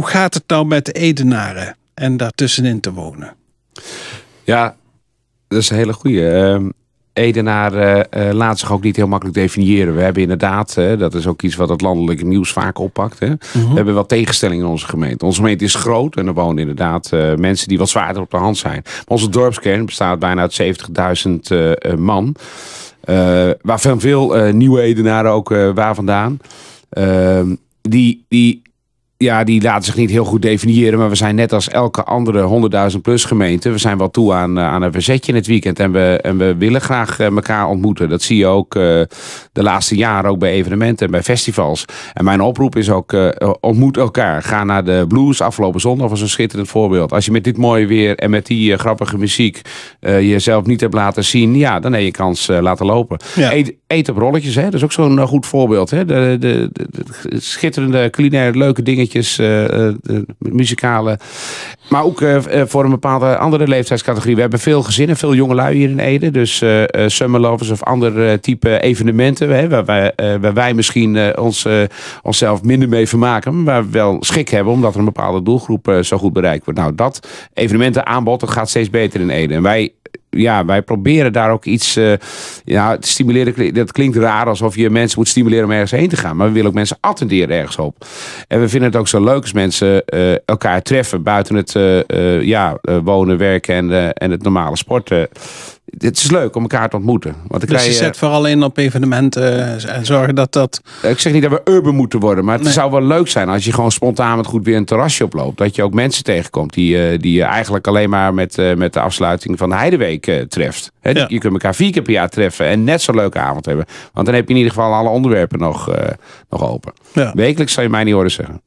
hoe gaat het nou met de Edenaren en daartussenin te wonen? Ja, dat is een hele goede. Uh, ehm, Edenaar eh, laat zich ook niet heel makkelijk definiëren. We hebben inderdaad, dat is ook iets wat het landelijke nieuws vaak oppakt. Hè. Mhm. We hebben wel tegenstellingen in onze gemeente. Onze gemeente is groot en er wonen inderdaad eh, mensen die wat zwaarder op de hand zijn. onze dorpskern bestaat bijna uit 70.000 eh, man. waarvan veel nieuwe Edenaren ook waar vandaan. Ehm, die, die ja, die laten zich niet heel goed definiëren. Maar we zijn net als elke andere 100.000 plus gemeente. We zijn wel toe aan, eh, aan een verzetje in het weekend. En we, en we willen graag eh, elkaar ontmoeten. Dat zie je ook eh, de laatste jaren ook bij evenementen en bij festivals. En mijn oproep is ook ontmoet elkaar. Ga naar de blues. Afgelopen zondag was een schitterend voorbeeld. Als je met dit mooie weer en met die grappige muziek jezelf niet hebt laten zien. Ja, dan heb je kans laten lopen. Eet, eet, op rolletjes. Hè? Dat is ook zo'n goed voorbeeld. Hè? de, de schitterende culinaire leuke dingen dingetjes, eh, eh, eh, muzikale. Maar ook voor een bepaalde andere leeftijdscategorie. We hebben veel gezinnen, veel jongelui hier in Ede. Dus summerlovers of andere type evenementen. Hè, waar, wij, wij misschien ons, onszelf minder mee vermaken. Maar waar we wel schik hebben, omdat er een bepaalde doelgroep zo goed bereikt wordt. Nou, dat evenementenaanbod dat gaat steeds beter in Ede. En wij ja, wij proberen daar ook iets eh, ja, te stimuleren. Dat klinkt raar alsof je mensen moet stimuleren om ergens heen te gaan. Maar we willen ook mensen attenderen ergens op. En we vinden het ook zo leuk als mensen eh, elkaar treffen buiten het eh, ja, wonen, werken en, en het normale sporten het is leuk om elkaar te ontmoeten. Want dus je, zet vooral in op evenementen eh, en zorgen dat dat... Ik zeg niet dat we urban moeten worden, maar het zou wel leuk zijn als je gewoon spontaan met goed weer een terrasje oploopt. Dat je ook mensen tegenkomt die, eh, die je eigenlijk alleen maar met, eh, met de afsluiting van de Heideweek treft. Je kunt elkaar vier keer per jaar treffen en net zo'n leuke avond hebben. Want dan heb je in ieder geval alle onderwerpen nog, nog open. Ja. Wekelijks zou je mij niet horen zeggen.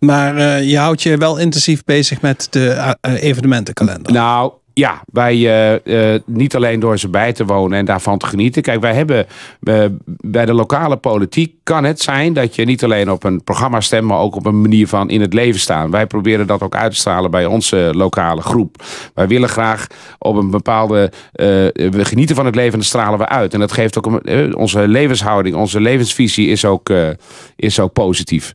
maar je houdt je wel intensief bezig met de evenementenkalender. Nou, ja, wij eh, eh, niet alleen door ze bij te wonen en daarvan te genieten. Kijk, wij hebben eh, bij de lokale politiek kan het zijn dat je niet alleen op een programma stemt, maar ook op een manier van in het leven staan. Wij proberen dat ook uit te stralen bij onze lokale groep. Wij willen graag op een bepaalde. we genieten van het leven en dat stralen we uit. En dat geeft ook onze levenshouding, onze levensvisie is ook, is ook positief.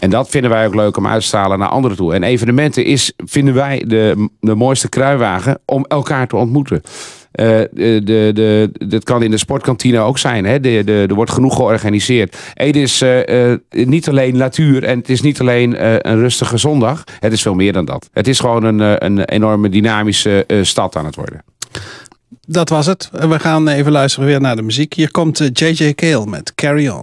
En dat vinden wij ook leuk om uit te stralen naar anderen toe. En evenementen is, vinden wij, de, de mooiste kruiwagen om elkaar te ontmoeten. Uh, de, de, dat kan in de sportkantine ook zijn. Hè? De, de, er wordt genoeg georganiseerd. Het is eh, eh, niet alleen natuur en het is niet alleen een rustige zondag. Het is veel meer dan dat. Het is gewoon een, een enorme dynamische stad aan het worden. Dat was het. We gaan even luisteren weer naar de muziek. Hier komt JJ Kale met Carry On.